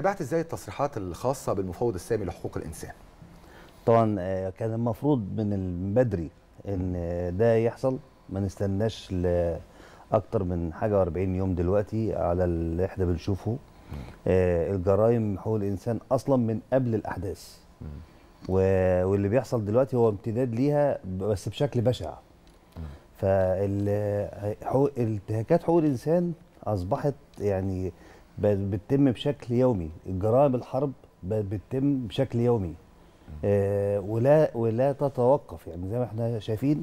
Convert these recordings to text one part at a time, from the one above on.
تابعت ازاي التصريحات الخاصه بالمفوض السامي لحقوق الانسان طبعا آه، كان المفروض من بدري ان آه، ده يحصل ما نستناش لاكثر من حاجه و40 يوم دلوقتي على اللي احنا بنشوفه آه، الجرائم حقوق الانسان اصلا من قبل الاحداث واللي بيحصل دلوقتي هو امتداد ليها بس بشكل بشع فالانتهاكات حقوق الانسان اصبحت يعني بقت بتتم بشكل يومي جرائم الحرب بقت بتتم بشكل يومي آه ولا ولا تتوقف يعني زي ما احنا شايفين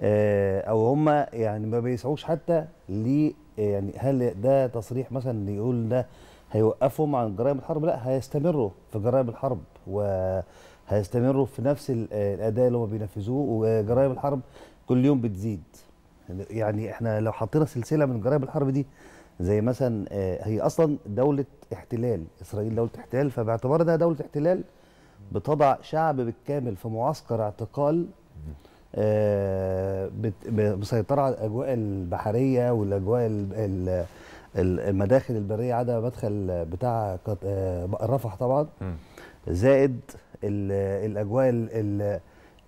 آه او هم يعني ما بيسعوش حتى ل يعني هل ده تصريح مثلا يقول ده هيوقفهم عن جرائم الحرب لا هيستمروا في جرائم الحرب وهيستمروا في نفس آه، الاداء اللي هم بينفذوه وجرائم الحرب كل يوم بتزيد يعني احنا لو حطينا سلسله من جرائم الحرب دي زي مثلا آه، هي اصلا دوله احتلال اسرائيل دوله احتلال فباعتبار انها دوله احتلال بتضع شعب بالكامل في معسكر اعتقال مسيطره آه، على الاجواء البحريه والاجواء المداخل البريه عدا مدخل بتاع آه، رفح طبعا زائد الاجواء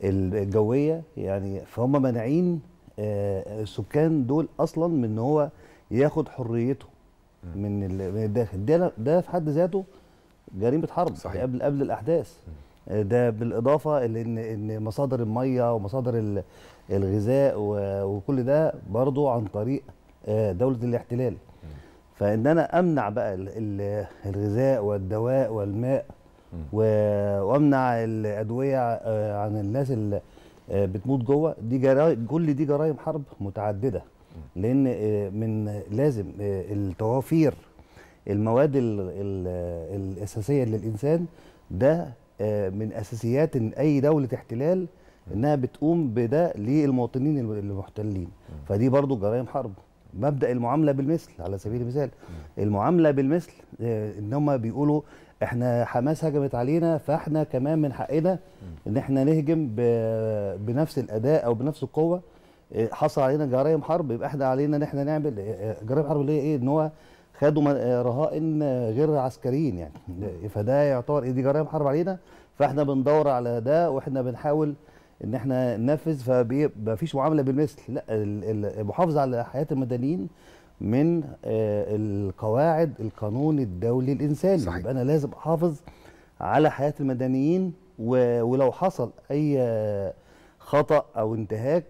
الجويه يعني فهم مانعين السكان دول اصلا من ان هو ياخد حريته من من الداخل ده ده في حد ذاته جريمه حرب صحيح. قبل قبل الاحداث ده بالاضافه لان ان مصادر الميه ومصادر الغذاء وكل ده برضو عن طريق آه، دوله الاحتلال فان انا امنع بقى الغذاء والدواء والماء وامنع الادويه آه، عن الناس اللي آه، بتموت جوه دي جرائم كل دي جرائم حرب متعدده لان آه، من لازم آه، التوافير المواد الاساسيه للانسان ده آه، من اساسيات إن اي دوله احتلال انها بتقوم بده للمواطنين المحتلين فدي برضو جرائم حرب مبدا المعامله بالمثل على سبيل المثال المعامله بالمثل ان هم بيقولوا احنا حماس هجمت علينا فاحنا كمان من حقنا ان احنا نهجم بنفس الاداء او بنفس القوه إيه، حصل علينا جرائم حرب يبقى احنا علينا ان احنا نعمل إيه، إيه، جرائم حرب اللي هي ايه ان هو خدوا رهائن غير عسكريين يعني فده يعتبر ايه دي جرائم حرب علينا فاحنا بندور على ده واحنا بنحاول ان احنا ننفذ فمفيش معامله بالمثل لا المحافظه على حياه المدنيين من آه، القواعد القانون الدولي الانساني صحيح. يبقى انا لازم احافظ على حياه المدنيين ولو حصل اي آه، خطا او انتهاك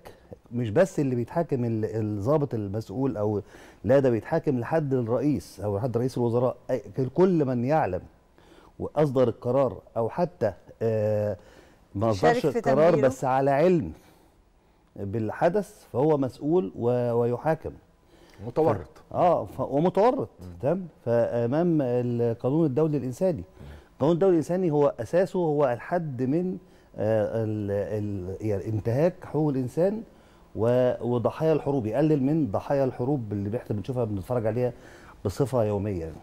مش بس اللي بيتحاكم الضابط المسؤول او لا ده بيتحاكم لحد الرئيس او لحد رئيس الوزراء كل من يعلم واصدر القرار او حتى آه، ما اصدرش القرار بس على علم بالحدث فهو مسؤول ويحاكم متورط اه ومتورط تمام فامام القانون الدولي الانساني القانون الدولي الانساني هو اساسه هو الحد من آه ال ال يعني انتهاك حقوق الانسان وضحايا الحروب يقلل من ضحايا الحروب اللي احنا بنشوفها بنتفرج عليها بصفه يوميه